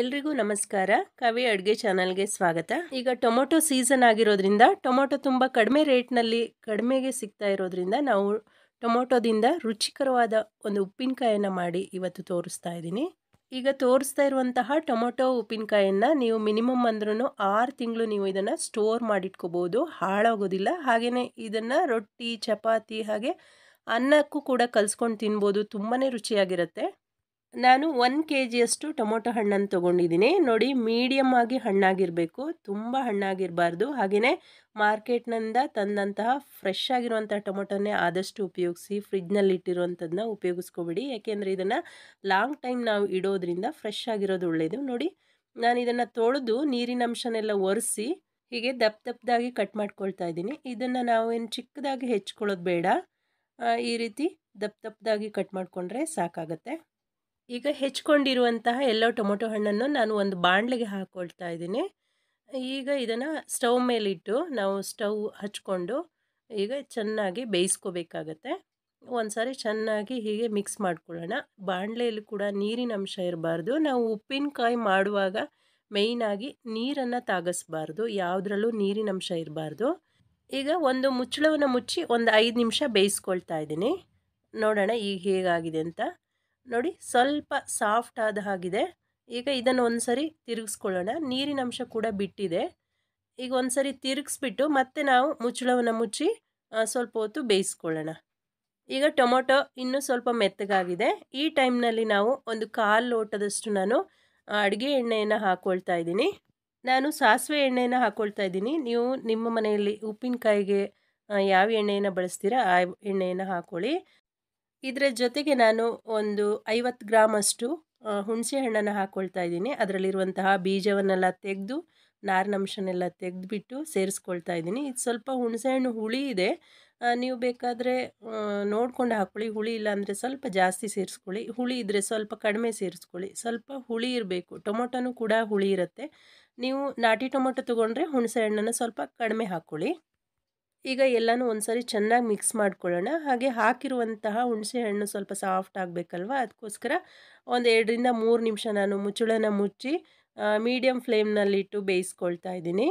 ಎಲ್ರಿಗೂ ನಮಸ್ಕಾರ ಕವಿ ಅಡುಗೆ ಚಾನಲ್ಗೆ ಸ್ವಾಗತ ಈಗ ಟೊಮೊಟೊ ಸೀಸನ್ ಆಗಿರೋದ್ರಿಂದ ಟೊಮೊಟೊ ತುಂಬ ಕಡಿಮೆ ರೇಟ್ನಲ್ಲಿ ಕಡಿಮೆಗೆ ಸಿಗ್ತಾ ಇರೋದ್ರಿಂದ ನಾವು ಟೊಮೊಟೊದಿಂದ ರುಚಿಕರವಾದ ಒಂದು ಉಪ್ಪಿನಕಾಯನ್ನು ಮಾಡಿ ಇವತ್ತು ತೋರಿಸ್ತಾ ಇದ್ದೀನಿ ಈಗ ತೋರಿಸ್ತಾ ಇರುವಂತಹ ಟೊಮೊಟೊ ಉಪ್ಪಿನಕಾಯನ್ನು ನೀವು ಮಿನಿಮಮ್ ಅಂದ್ರೂ ಆರು ತಿಂಗಳು ನೀವು ಇದನ್ನು ಸ್ಟೋರ್ ಮಾಡಿಟ್ಕೋಬೋದು ಹಾಳಾಗೋದಿಲ್ಲ ಹಾಗೆಯೇ ಇದನ್ನು ರೊಟ್ಟಿ ಚಪಾತಿ ಹಾಗೆ ಅನ್ನಕ್ಕೂ ಕೂಡ ಕಲ್ಸ್ಕೊಂಡು ತಿನ್ಬೋದು ತುಂಬಾ ರುಚಿಯಾಗಿರುತ್ತೆ ನಾನು ಒನ್ ಕೆ ಜಿಯಷ್ಟು ಟೊಮೊಟೊ ಹಣ್ಣನ್ನು ತೊಗೊಂಡಿದ್ದೀನಿ ನೋಡಿ ಮೀಡಿಯಮ್ ಆಗಿ ಹಣ್ಣಾಗಿರಬೇಕು ತುಂಬ ಹಣ್ಣಾಗಿರಬಾರ್ದು ಹಾಗೆಯೇ ಮಾರ್ಕೆಟ್ನಿಂದ ತಂದಂತಹ ಫ್ರೆಶ್ ಆಗಿರುವಂಥ ಟೊಮೊಟೊನೇ ಆದಷ್ಟು ಉಪಯೋಗಿಸಿ ಫ್ರಿಜ್ನಲ್ಲಿ ಇಟ್ಟಿರುವಂಥದ್ದನ್ನ ಉಪಯೋಗಿಸ್ಕೊಬೇಡಿ ಯಾಕೆಂದರೆ ಇದನ್ನು ಲಾಂಗ್ ಟೈಮ್ ನಾವು ಇಡೋದ್ರಿಂದ ಫ್ರೆಶ್ ಆಗಿರೋದು ಒಳ್ಳೆಯದು ನೋಡಿ ನಾನು ಇದನ್ನು ತೊಳೆದು ನೀರಿನ ಅಂಶನೆಲ್ಲ ಒರೆಸಿ ಹೀಗೆ ದಪ್ಪ ದಪ್ಪದಾಗಿ ಕಟ್ ಮಾಡ್ಕೊಳ್ತಾ ಇದ್ದೀನಿ ಇದನ್ನು ನಾವೇನು ಚಿಕ್ಕದಾಗಿ ಹೆಚ್ಚಿಕೊಳ್ಳೋದು ಬೇಡ ಈ ರೀತಿ ದಪ್ಪ ದಪ್ಪದಾಗಿ ಕಟ್ ಮಾಡಿಕೊಂಡ್ರೆ ಸಾಕಾಗತ್ತೆ ಈಗ ಹೆಚ್ಕೊಂಡಿರುವಂತಹ ಎಲ್ಲೋ ಟೊಮೊಟೊ ಹಣ್ಣನ್ನು ನಾನು ಒಂದು ಬಾಣಲೆಗೆ ಹಾಕೊಳ್ತಾ ಇದ್ದೀನಿ ಈಗ ಇದನ್ನು ಸ್ಟವ್ ಮೇಲಿಟ್ಟು ನಾವು ಸ್ಟವ್ ಹಚ್ಕೊಂಡು ಈಗ ಚೆನ್ನಾಗಿ ಬೇಯಿಸ್ಕೋಬೇಕಾಗತ್ತೆ ಒಂದು ಸಾರಿ ಚೆನ್ನಾಗಿ ಹೀಗೆ ಮಿಕ್ಸ್ ಮಾಡ್ಕೊಳ್ಳೋಣ ಬಾಣಲೆಯಲ್ಲಿ ಕೂಡ ನೀರಿನ ಅಂಶ ಇರಬಾರ್ದು ನಾವು ಉಪ್ಪಿನಕಾಯಿ ಮಾಡುವಾಗ ಮೇಯ್ನಾಗಿ ನೀರನ್ನು ತಾಗಿಸ್ಬಾರ್ದು ಯಾವುದ್ರಲ್ಲೂ ನೀರಿನ ಅಂಶ ಇರಬಾರ್ದು ಈಗ ಒಂದು ಮುಚ್ಚಳವನ್ನು ಮುಚ್ಚಿ ಒಂದು ಐದು ನಿಮಿಷ ಬೇಯಿಸ್ಕೊಳ್ತಾ ಇದ್ದೀನಿ ನೋಡೋಣ ಈಗ ಹೇಗಾಗಿದೆ ಅಂತ ನೋಡಿ ಸ್ವಲ್ಪ ಸಾಫ್ಟ್ ಆದ ಹಾಗಿದೆ ಈಗ ಇದನ್ನು ಒಂದು ಸರಿ ತಿರುಗಿಸ್ಕೊಳ್ಳೋಣ ನೀರಿನ ಅಂಶ ಕೂಡ ಬಿಟ್ಟಿದೆ ಈಗ ಒಂದು ಸರಿ ತಿರುಗಿಸ್ಬಿಟ್ಟು ಮತ್ತೆ ನಾವು ಮುಚ್ಚಳವನ್ನು ಮುಚ್ಚಿ ಸ್ವಲ್ಪ ಹೊತ್ತು ಬೇಯಿಸ್ಕೊಳ್ಳೋಣ ಈಗ ಟೊಮೊಟೊ ಇನ್ನೂ ಸ್ವಲ್ಪ ಮೆತ್ತಗಾಗಿದೆ ಈ ಟೈಮ್ನಲ್ಲಿ ನಾವು ಒಂದು ಕಾಲು ಲೋಟದಷ್ಟು ನಾನು ಅಡುಗೆ ಎಣ್ಣೆಯನ್ನು ಹಾಕೊಳ್ತಾ ಇದ್ದೀನಿ ನಾನು ಸಾಸಿವೆ ಎಣ್ಣೆಯನ್ನು ಹಾಕ್ಕೊಳ್ತಾ ಇದ್ದೀನಿ ನೀವು ನಿಮ್ಮ ಮನೆಯಲ್ಲಿ ಉಪ್ಪಿನಕಾಯಿಗೆ ಯಾವ ಎಣ್ಣೆಯನ್ನು ಬಳಸ್ತೀರಾ ಆ ಎಣ್ಣೆಯನ್ನು ಹಾಕೊಳ್ಳಿ ಇದರ ಜೊತೆಗೆ ನಾನು ಒಂದು ಐವತ್ತು ಗ್ರಾಮಷ್ಟು ಅಷ್ಟು ಹುಣಸೆ ಹಣ್ಣನ್ನು ಹಾಕ್ಕೊಳ್ತಾ ಇದ್ದೀನಿ ಅದರಲ್ಲಿರುವಂತಹ ಬೀಜವನ್ನೆಲ್ಲ ತೆಗೆದು ನಾರಿನಂಶನೆಲ್ಲ ತೆಗೆದುಬಿಟ್ಟು ಸೇರಿಸ್ಕೊಳ್ತಾ ಇದ್ದೀನಿ ಇದು ಸ್ವಲ್ಪ ಹುಣಸೆಹಣ್ಣು ಹುಳಿ ಇದೆ ನೀವು ಬೇಕಾದರೆ ನೋಡ್ಕೊಂಡು ಹಾಕ್ಕೊಳ್ಳಿ ಹುಳಿ ಇಲ್ಲಾಂದರೆ ಸ್ವಲ್ಪ ಜಾಸ್ತಿ ಸೇರಿಸ್ಕೊಳ್ಳಿ ಹುಳಿ ಇದ್ದರೆ ಸ್ವಲ್ಪ ಕಡಿಮೆ ಸೇರಿಸ್ಕೊಳ್ಳಿ ಸ್ವಲ್ಪ ಹುಳಿ ಇರಬೇಕು ಟೊಮೊಟೊನೂ ಕೂಡ ಹುಳಿ ಇರುತ್ತೆ ನೀವು ನಾಟಿ ಟೊಮೊಟೊ ತೊಗೊಂಡ್ರೆ ಹುಣಸೆ ಹಣ್ಣನ್ನು ಸ್ವಲ್ಪ ಕಡಿಮೆ ಹಾಕ್ಕೊಳ್ಳಿ ಈಗ ಎಲ್ಲನೂ ಒಂದ್ಸರಿ ಚೆನ್ನಾಗಿ ಮಿಕ್ಸ್ ಮಾಡ್ಕೊಳ್ಳೋಣ ಹಾಗೆ ಹಾಕಿರುವಂತಹ ಹುಣಸೆ ಹಣ್ಣು ಸ್ವಲ್ಪ ಸಾಫ್ಟ್ ಆಗಬೇಕಲ್ವ ಅದಕ್ಕೋಸ್ಕರ ಒಂದು ಎರಡರಿಂದ ಮೂರು ನಿಮಿಷ ನಾನು ಮುಚ್ಚಳನ ಮುಚ್ಚಿ ಮೀಡಿಯಮ್ ಫ್ಲೇಮ್ನಲ್ಲಿಟ್ಟು ಬೇಯಿಸ್ಕೊಳ್ತಾ ಇದ್ದೀನಿ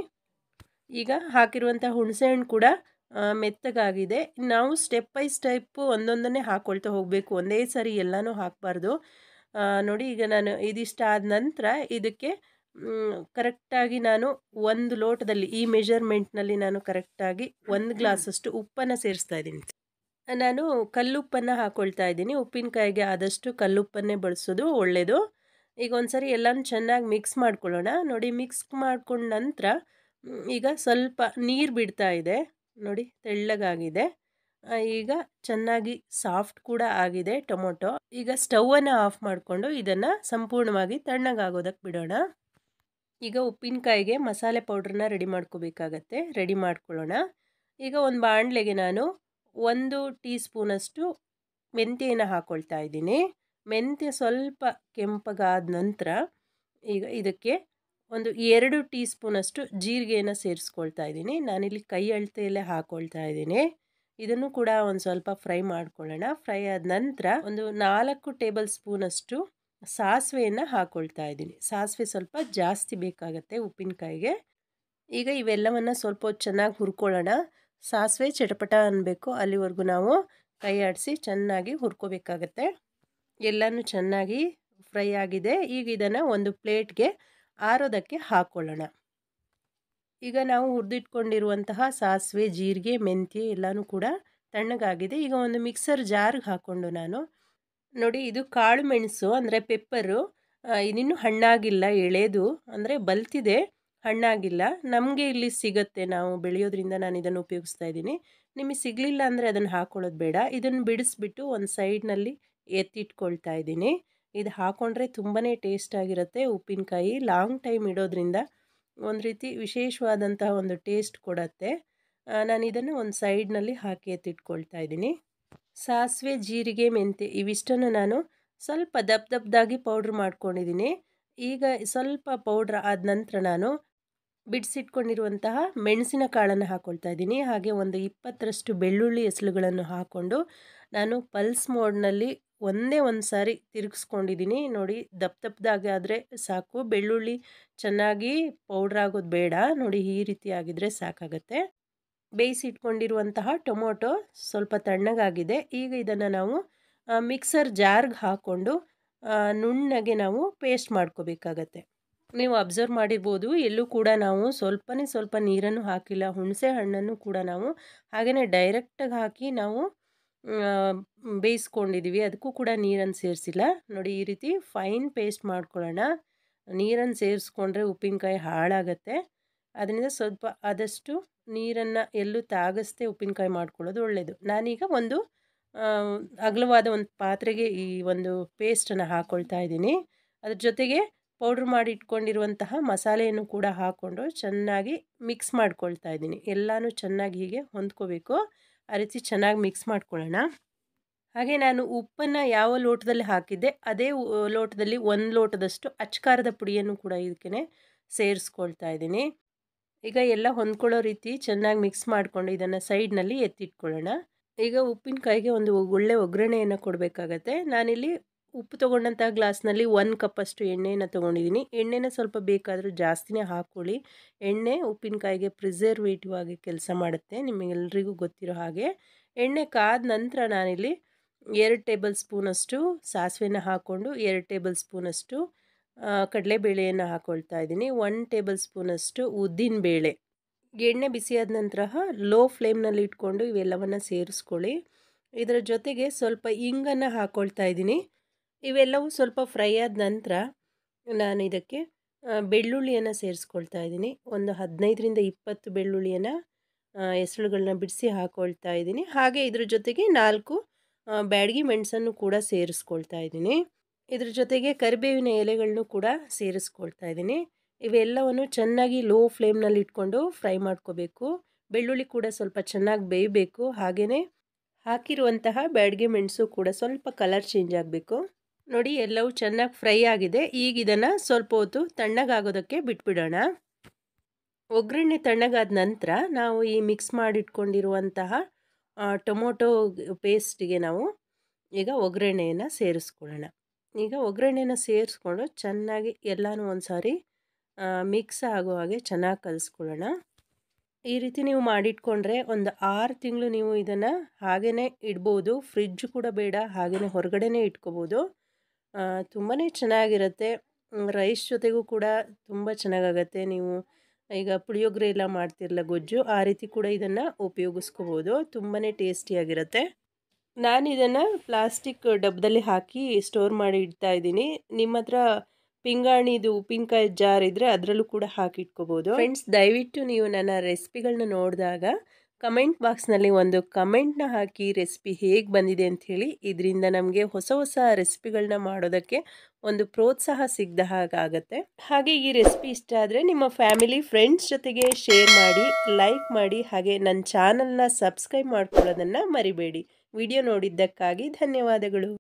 ಈಗ ಹಾಕಿರುವಂಥ ಹುಣಸೆ ಹಣ್ಣು ಕೂಡ ಮೆತ್ತಗಾಗಿದೆ ನಾವು ಸ್ಟೆಪ್ ಬೈ ಸ್ಟೆಪ್ಪು ಒಂದೊಂದನ್ನೇ ಹಾಕ್ಕೊಳ್ತಾ ಹೋಗಬೇಕು ಒಂದೇ ಸರಿ ಎಲ್ಲನೂ ಹಾಕಬಾರ್ದು ನೋಡಿ ಈಗ ನಾನು ಇದಿಷ್ಟ ಆದ ನಂತರ ಇದಕ್ಕೆ ಕರೆಕ್ಟಾಗಿ ನಾನು ಒಂದು ಲೋಟದಲ್ಲಿ ಈ ಮೆಜರ್ಮೆಂಟ್ನಲ್ಲಿ ನಾನು ಕರೆಕ್ಟಾಗಿ ಒಂದು ಗ್ಲಾಸಷ್ಟು ಉಪ್ಪನ್ನು ಸೇರಿಸ್ತಾ ಇದ್ದೀನಿ ನಾನು ಕಲ್ಲುಪ್ಪನ್ನು ಹಾಕ್ಕೊಳ್ತಾ ಇದ್ದೀನಿ ಉಪ್ಪಿನಕಾಯಿಗೆ ಆದಷ್ಟು ಕಲ್ಲುಪ್ಪನ್ನೇ ಬಳಸೋದು ಒಳ್ಳೆಯದು ಈಗ ಒಂದು ಸರಿ ಎಲ್ಲನೂ ಚೆನ್ನಾಗಿ ಮಿಕ್ಸ್ ಮಾಡ್ಕೊಳ್ಳೋಣ ನೋಡಿ ಮಿಕ್ಸ್ ಮಾಡ್ಕೊಂಡ ನಂತರ ಈಗ ಸ್ವಲ್ಪ ನೀರು ಬಿಡ್ತಾ ಇದೆ ನೋಡಿ ತೆಳ್ಳಗಾಗಿದೆ ಈಗ ಚೆನ್ನಾಗಿ ಸಾಫ್ಟ್ ಕೂಡ ಆಗಿದೆ ಟೊಮೊಟೊ ಈಗ ಸ್ಟವನ್ನು ಆಫ್ ಮಾಡಿಕೊಂಡು ಇದನ್ನು ಸಂಪೂರ್ಣವಾಗಿ ತಣ್ಣಗಾಗೋದಕ್ಕೆ ಬಿಡೋಣ ಈಗ ಉಪ್ಪಿನಕಾಯಿಗೆ ಮಸಾಲೆ ಪೌಡ್ರನ್ನ ರೆಡಿ ಮಾಡ್ಕೋಬೇಕಾಗತ್ತೆ ರೆಡಿ ಮಾಡ್ಕೊಳ್ಳೋಣ ಈಗ ಒಂದು ಬಾಣಲೆಗೆ ನಾನು ಒಂದು ಟೀ ಸ್ಪೂನಷ್ಟು ಮೆಂತ್ಯನ ಹಾಕ್ಕೊಳ್ತಾ ಇದ್ದೀನಿ ಮೆಂತ್ಯ ಸ್ವಲ್ಪ ಕೆಂಪಗಾದ ನಂತರ ಈಗ ಇದಕ್ಕೆ ಒಂದು ಎರಡು ಟೀ ಸ್ಪೂನಷ್ಟು ಜೀರಿಗೆಯನ್ನು ಸೇರಿಸ್ಕೊಳ್ತಾ ಇದ್ದೀನಿ ನಾನಿಲ್ಲಿ ಕೈ ಅಳತೆಯಲ್ಲೇ ಹಾಕ್ಕೊಳ್ತಾ ಇದ್ದೀನಿ ಇದನ್ನು ಕೂಡ ಒಂದು ಸ್ವಲ್ಪ ಫ್ರೈ ಮಾಡ್ಕೊಳ್ಳೋಣ ಫ್ರೈ ಆದ ನಂತರ ಒಂದು ನಾಲ್ಕು ಟೇಬಲ್ ಸ್ಪೂನಷ್ಟು ಸಾಸಿವೆಯನ್ನು ಹಾಕೊಳ್ತಾ ಇದ್ದೀನಿ ಸಾಸಿವೆ ಸ್ವಲ್ಪ ಜಾಸ್ತಿ ಬೇಕಾಗತ್ತೆ ಉಪ್ಪಿನಕಾಯಿಗೆ ಈಗ ಇವೆಲ್ಲವನ್ನು ಸ್ವಲ್ಪ ಚೆನ್ನಾಗಿ ಹುರ್ಕೊಳ್ಳೋಣ ಸಾಸಿವೆ ಚಟಪಟ ಅನ್ನಬೇಕು ಅಲ್ಲಿವರೆಗೂ ನಾವು ಕೈ ಆಡಿಸಿ ಚೆನ್ನಾಗಿ ಹುರ್ಕೋಬೇಕಾಗತ್ತೆ ಎಲ್ಲನೂ ಚೆನ್ನಾಗಿ ಫ್ರೈ ಆಗಿದೆ ಈಗ ಇದನ್ನು ಒಂದು ಪ್ಲೇಟ್ಗೆ ಆರೋದಕ್ಕೆ ಹಾಕ್ಕೊಳ್ಳೋಣ ಈಗ ನಾವು ಹುರಿದಿಟ್ಕೊಂಡಿರುವಂತಹ ಸಾಸಿವೆ ಜೀರಿಗೆ ಮೆಂತ್ಯ ಎಲ್ಲನೂ ಕೂಡ ತಣ್ಣಗಾಗಿದೆ ಈಗ ಒಂದು ಮಿಕ್ಸರ್ ಜಾರ್ಗೆ ಹಾಕ್ಕೊಂಡು ನಾನು ನೋಡಿ ಇದು ಕಾಳು ಮೆಣಸು ಅಂದರೆ ಪೆಪ್ಪರು ಇನ್ನೂ ಹಣ್ಣಾಗಿಲ್ಲ ಎಳೆದು ಅಂದರೆ ಬಲ್ತಿದೆ ಹಣ್ಣಾಗಿಲ್ಲ ನಮಗೆ ಇಲ್ಲಿ ಸಿಗುತ್ತೆ ನಾವು ಬೆಳೆಯೋದ್ರಿಂದ ನಾನು ಇದನ್ನು ಉಪಯೋಗಿಸ್ತಾ ಇದ್ದೀನಿ ನಿಮಗೆ ಸಿಗಲಿಲ್ಲ ಅಂದರೆ ಅದನ್ನು ಹಾಕ್ಕೊಳ್ಳೋದು ಬೇಡ ಇದನ್ನು ಬಿಡಿಸ್ಬಿಟ್ಟು ಒಂದು ಸೈಡ್ನಲ್ಲಿ ಎತ್ತಿಟ್ಕೊಳ್ತಾ ಇದ್ದೀನಿ ಇದು ಹಾಕೊಂಡ್ರೆ ತುಂಬಾ ಟೇಸ್ಟಾಗಿರುತ್ತೆ ಉಪ್ಪಿನಕಾಯಿ ಲಾಂಗ್ ಟೈಮ್ ಇಡೋದ್ರಿಂದ ಒಂದು ರೀತಿ ವಿಶೇಷವಾದಂತಹ ಒಂದು ಟೇಸ್ಟ್ ಕೊಡತ್ತೆ ನಾನು ಇದನ್ನು ಒಂದು ಸೈಡ್ನಲ್ಲಿ ಹಾಕಿ ಎತ್ತಿಟ್ಕೊಳ್ತಾ ಇದ್ದೀನಿ ಸಾಸಿವೆ ಜೀರಿಗೆ ಮೆಂತೆ ಇವಿಷ್ಟನ್ನು ನಾನು ಸ್ವಲ್ಪ ದಪ್ಪ ದಪ್ಪದಾಗಿ ಪೌಡ್ರ್ ಮಾಡ್ಕೊಂಡಿದ್ದೀನಿ ಈಗ ಸ್ವಲ್ಪ ಪೌಡ್ರ್ ಆದ ನಂತರ ನಾನು ಬಿಡಿಸಿಟ್ಕೊಂಡಿರುವಂತಹ ಮೆಣಸಿನ ಕಾಳನ್ನು ಹಾಕ್ಕೊಳ್ತಾ ಇದ್ದೀನಿ ಹಾಗೆ ಒಂದು ಇಪ್ಪತ್ತರಷ್ಟು ಬೆಳ್ಳುಳ್ಳಿ ಎಸಳುಗಳನ್ನು ಹಾಕ್ಕೊಂಡು ನಾನು ಪಲ್ಸ್ ಮೋಡ್ನಲ್ಲಿ ಒಂದೇ ಒಂದು ಸಾರಿ ತಿರುಗಿಸ್ಕೊಂಡಿದ್ದೀನಿ ನೋಡಿ ದಪ್ಪ ದಪ್ಪದಾಗಿ ಆದರೆ ಸಾಕು ಬೆಳ್ಳುಳ್ಳಿ ಚೆನ್ನಾಗಿ ಪೌಡ್ರ್ ಆಗೋದು ಬೇಡ ನೋಡಿ ಈ ರೀತಿ ಆಗಿದ್ರೆ ಸಾಕಾಗತ್ತೆ ಬೇಯಿಸಿಟ್ಕೊಂಡಿರುವಂತಹ ಟೊಮೊಟೊ ಸ್ವಲ್ಪ ತಣ್ಣಗಾಗಿದೆ ಈಗ ಇದನ್ನು ನಾವು ಮಿಕ್ಸರ್ ಜಾರ್ಗೆ ಹಾಕ್ಕೊಂಡು ನುಣ್ಣಗೆ ನಾವು ಪೇಸ್ಟ್ ಮಾಡ್ಕೋಬೇಕಾಗತ್ತೆ ನೀವು ಅಬ್ಸರ್ವ್ ಮಾಡಿರ್ಬೋದು ಎಲ್ಲೂ ಕೂಡ ನಾವು ಸ್ವಲ್ಪನೇ ಸ್ವಲ್ಪ ನೀರನ್ನು ಹಾಕಿಲ್ಲ ಹುಣಸೆ ಹಣ್ಣನ್ನು ಕೂಡ ನಾವು ಹಾಗೆಯೇ ಡೈರೆಕ್ಟಾಗಿ ಹಾಕಿ ನಾವು ಬೇಯಿಸ್ಕೊಂಡಿದ್ದೀವಿ ಅದಕ್ಕೂ ಕೂಡ ನೀರನ್ನು ಸೇರಿಸಿಲ್ಲ ನೋಡಿ ಈ ರೀತಿ ಫೈನ್ ಪೇಸ್ಟ್ ಮಾಡ್ಕೊಳ್ಳೋಣ ನೀರನ್ನು ಸೇರಿಸ್ಕೊಂಡ್ರೆ ಉಪ್ಪಿನಕಾಯಿ ಹಾಳಾಗತ್ತೆ ಅದರಿಂದ ಸ್ವಲ್ಪ ಆದಷ್ಟು ನೀರನ್ನು ಎಲ್ಲೂ ತಾಗಿಸ್ದೇ ಉಪ್ಪಿನಕಾಯಿ ಮಾಡ್ಕೊಳ್ಳೋದು ಒಳ್ಳೆಯದು ನಾನೀಗ ಒಂದು ಅಗಲವಾದ ಒಂದು ಪಾತ್ರೆಗೆ ಈ ಒಂದು ಪೇಸ್ಟನ್ನು ಹಾಕ್ಕೊಳ್ತಾ ಇದ್ದೀನಿ ಅದ್ರ ಜೊತೆಗೆ ಪೌಡ್ರ್ ಮಾಡಿ ಇಟ್ಕೊಂಡಿರುವಂತಹ ಮಸಾಲೆಯನ್ನು ಕೂಡ ಹಾಕ್ಕೊಂಡು ಚೆನ್ನಾಗಿ ಮಿಕ್ಸ್ ಮಾಡ್ಕೊಳ್ತಾ ಇದ್ದೀನಿ ಎಲ್ಲನೂ ಚೆನ್ನಾಗಿ ಹೀಗೆ ಹೊಂದ್ಕೋಬೇಕು ಆ ಚೆನ್ನಾಗಿ ಮಿಕ್ಸ್ ಮಾಡ್ಕೊಳ್ಳೋಣ ಹಾಗೆ ನಾನು ಉಪ್ಪನ್ನು ಯಾವ ಲೋಟದಲ್ಲಿ ಹಾಕಿದ್ದೆ ಅದೇ ಲೋಟದಲ್ಲಿ ಒಂದು ಲೋಟದಷ್ಟು ಅಚ್ಕಾರದ ಪುಡಿಯನ್ನು ಕೂಡ ಇದಕ್ಕೆ ಸೇರಿಸ್ಕೊಳ್ತಾ ಇದ್ದೀನಿ ಈಗ ಎಲ್ಲ ಹೊಂದ್ಕೊಳ್ಳೋ ರೀತಿ ಚೆನ್ನಾಗಿ ಮಿಕ್ಸ್ ಮಾಡಿಕೊಂಡು ಇದನ್ನು ಸೈಡ್ನಲ್ಲಿ ಎತ್ತಿಟ್ಕೊಳ್ಳೋಣ ಈಗ ಉಪ್ಪಿನಕಾಯಿಗೆ ಒಂದು ಒಳ್ಳೆ ಒಗ್ಗರಣೆಯನ್ನು ಕೊಡಬೇಕಾಗತ್ತೆ ನಾನಿಲ್ಲಿ ಉಪ್ಪು ತೊಗೊಂಡಂಥ ಗ್ಲಾಸ್ನಲ್ಲಿ ಒನ್ ಕಪ್ಪಷ್ಟು ಎಣ್ಣೆಯನ್ನು ತೊಗೊಂಡಿದ್ದೀನಿ ಎಣ್ಣೆನ ಸ್ವಲ್ಪ ಬೇಕಾದರೂ ಜಾಸ್ತಿನೇ ಹಾಕ್ಕೊಳ್ಳಿ ಎಣ್ಣೆ ಉಪ್ಪಿನಕಾಯಿಗೆ ಪ್ರಿಸರ್ವೇಟಿವ್ ಆಗಿ ಕೆಲಸ ಮಾಡುತ್ತೆ ನಿಮಗೆಲ್ರಿಗೂ ಗೊತ್ತಿರೋ ಹಾಗೆ ಎಣ್ಣೆ ಕಾದ ನಂತರ ನಾನಿಲ್ಲಿ ಎರಡು ಟೇಬಲ್ ಸ್ಪೂನಷ್ಟು ಸಾಸಿವೆನ ಹಾಕ್ಕೊಂಡು ಎರಡು ಟೇಬಲ್ ಸ್ಪೂನಷ್ಟು ಬೇಳೆಯನ್ನು ಹಾಕೊಳ್ತಾ ಇದ್ದೀನಿ ಒನ್ ಟೇಬಲ್ ಸ್ಪೂನಷ್ಟು ಉದ್ದಿನ ಬೇಳೆ ಎಣ್ಣೆ ಬಿಸಿಯಾದ ನಂತರ ಲೋ ಫ್ಲೇಮ್ನಲ್ಲಿ ಇಟ್ಕೊಂಡು ಇವೆಲ್ಲವನ್ನು ಸೇರಿಸ್ಕೊಳ್ಳಿ ಇದರ ಜೊತೆಗೆ ಸ್ವಲ್ಪ ಇಂಗನ್ನು ಹಾಕ್ಕೊಳ್ತಾ ಇದ್ದೀನಿ ಇವೆಲ್ಲವೂ ಸ್ವಲ್ಪ ಫ್ರೈ ಆದ ನಂತರ ನಾನು ಇದಕ್ಕೆ ಬೆಳ್ಳುಳ್ಳಿಯನ್ನು ಸೇರಿಸ್ಕೊಳ್ತಾ ಇದ್ದೀನಿ ಒಂದು ಹದಿನೈದರಿಂದ ಇಪ್ಪತ್ತು ಬೆಳ್ಳುಳ್ಳಿಯನ್ನು ಹೆಸರುಗಳನ್ನ ಬಿಡಿಸಿ ಹಾಕ್ಕೊಳ್ತಾ ಇದ್ದೀನಿ ಹಾಗೆ ಇದ್ರ ಜೊತೆಗೆ ನಾಲ್ಕು ಬ್ಯಾಡಗಿ ಮೆಣಸನ್ನು ಕೂಡ ಸೇರಿಸ್ಕೊಳ್ತಾ ಇದ್ದೀನಿ ಇದ್ರ ಜೊತೆಗೆ ಕರಿಬೇವಿನ ಎಲೆಗಳನ್ನು ಕೂಡ ಸೇರಿಸ್ಕೊಳ್ತಾ ಇದ್ದೀನಿ ಇವೆಲ್ಲವನ್ನು ಚೆನ್ನಾಗಿ ಲೋ ಫ್ಲೇಮ್ನಲ್ಲಿ ಇಟ್ಕೊಂಡು ಫ್ರೈ ಮಾಡ್ಕೋಬೇಕು ಬೆಳ್ಳುಳ್ಳಿ ಕೂಡ ಸ್ವಲ್ಪ ಚೆನ್ನಾಗಿ ಬೇಯಬೇಕು ಹಾಗೆಯೇ ಹಾಕಿರುವಂತಹ ಬ್ಯಾಡ್ಗೆ ಮೆಣಸು ಕೂಡ ಸ್ವಲ್ಪ ಕಲರ್ ಚೇಂಜ್ ಆಗಬೇಕು ನೋಡಿ ಎಲ್ಲವೂ ಚೆನ್ನಾಗಿ ಫ್ರೈ ಆಗಿದೆ ಈಗ ಇದನ್ನು ಸ್ವಲ್ಪ ಹೊತ್ತು ತಣ್ಣಗಾಗೋದಕ್ಕೆ ಬಿಟ್ಬಿಡೋಣ ಒಗ್ಗರಣೆ ತಣ್ಣಗಾದ ನಂತರ ನಾವು ಈ ಮಿಕ್ಸ್ ಮಾಡಿಟ್ಕೊಂಡಿರುವಂತಹ ಟೊಮೊಟೊ ಪೇಸ್ಟಿಗೆ ನಾವು ಈಗ ಒಗ್ಗರಣೆಯನ್ನು ಸೇರಿಸ್ಕೊಳ್ಳೋಣ ಈಗ ಒಗ್ಗರಣೆನ ಸೇರಿಸ್ಕೊಂಡು ಚೆನ್ನಾಗಿ ಎಲ್ಲನೂ ಒಂದು ಸಾರಿ ಮಿಕ್ಸ್ ಆಗೋ ಹಾಗೆ ಚೆನ್ನಾಗಿ ಕಲಿಸ್ಕೊಳ್ಳೋಣ ಈ ರೀತಿ ನೀವು ಮಾಡಿಟ್ಕೊಂಡ್ರೆ ಒಂದು ಆರು ತಿಂಗಳು ನೀವು ಇದನ್ನು ಹಾಗೇ ಇಡ್ಬೋದು ಫ್ರಿಜ್ ಕೂಡ ಬೇಡ ಹಾಗೇ ಹೊರಗಡೆ ಇಟ್ಕೋಬೋದು ತುಂಬಾ ಚೆನ್ನಾಗಿರುತ್ತೆ ರೈಸ್ ಜೊತೆಗೂ ಕೂಡ ತುಂಬ ಚೆನ್ನಾಗಾಗತ್ತೆ ನೀವು ಈಗ ಪುಳಿಯೋಗರೆ ಎಲ್ಲ ಮಾಡ್ತಿರಲ್ಲ ಗೊಜ್ಜು ಆ ರೀತಿ ಕೂಡ ಇದನ್ನು ಉಪಯೋಗಿಸ್ಕೋಬೋದು ತುಂಬಾ ಟೇಸ್ಟಿಯಾಗಿರುತ್ತೆ ನಾನು ಇದನ್ನು ಪ್ಲಾಸ್ಟಿಕ್ ಡಬ್ಬದಲ್ಲಿ ಹಾಕಿ ಸ್ಟೋರ್ ಮಾಡಿ ಇಡ್ತಾ ಇದ್ದೀನಿ ನಿಮ್ಮ ಹತ್ರ ಪಿಂಗಾಣಿದು ಉಪ್ಪಿನಕಾಯಿ ಜಾರ್ ಇದ್ದರೆ ಅದರಲ್ಲೂ ಕೂಡ ಹಾಕಿ ಇಟ್ಕೋಬೋದು ಫ್ರೆಂಡ್ಸ್ ದಯವಿಟ್ಟು ನೀವು ನನ್ನ ರೆಸಿಪಿಗಳನ್ನ ನೋಡಿದಾಗ ಕಮೆಂಟ್ ಬಾಕ್ಸ್ನಲ್ಲಿ ಒಂದು ಕಮೆಂಟ್ನ ಹಾಕಿ ರೆಸಿಪಿ ಹೇಗೆ ಬಂದಿದೆ ಅಂಥೇಳಿ ಇದರಿಂದ ನಮಗೆ ಹೊಸ ಹೊಸ ರೆಸಿಪಿಗಳನ್ನ ಮಾಡೋದಕ್ಕೆ ಒಂದು ಪ್ರೋತ್ಸಾಹ ಸಿಗ್ದ ಹಾಗಾಗತ್ತೆ ಹಾಗೆ ಈ ರೆಸಿಪಿ ಇಷ್ಟ ಆದರೆ ನಿಮ್ಮ ಫ್ಯಾಮಿಲಿ ಫ್ರೆಂಡ್ಸ್ ಜೊತೆಗೆ ಶೇರ್ ಮಾಡಿ ಲೈಕ್ ಮಾಡಿ ಹಾಗೆ ನನ್ನ ಚಾನಲ್ನ ಸಬ್ಸ್ಕ್ರೈಬ್ ಮಾಡ್ಕೊಳ್ಳೋದನ್ನು ಮರಿಬೇಡಿ ವಿಡಿಯೋ ನೋಡಿದ್ದಕ್ಕಾಗಿ ಧನ್ಯವಾದಗಳು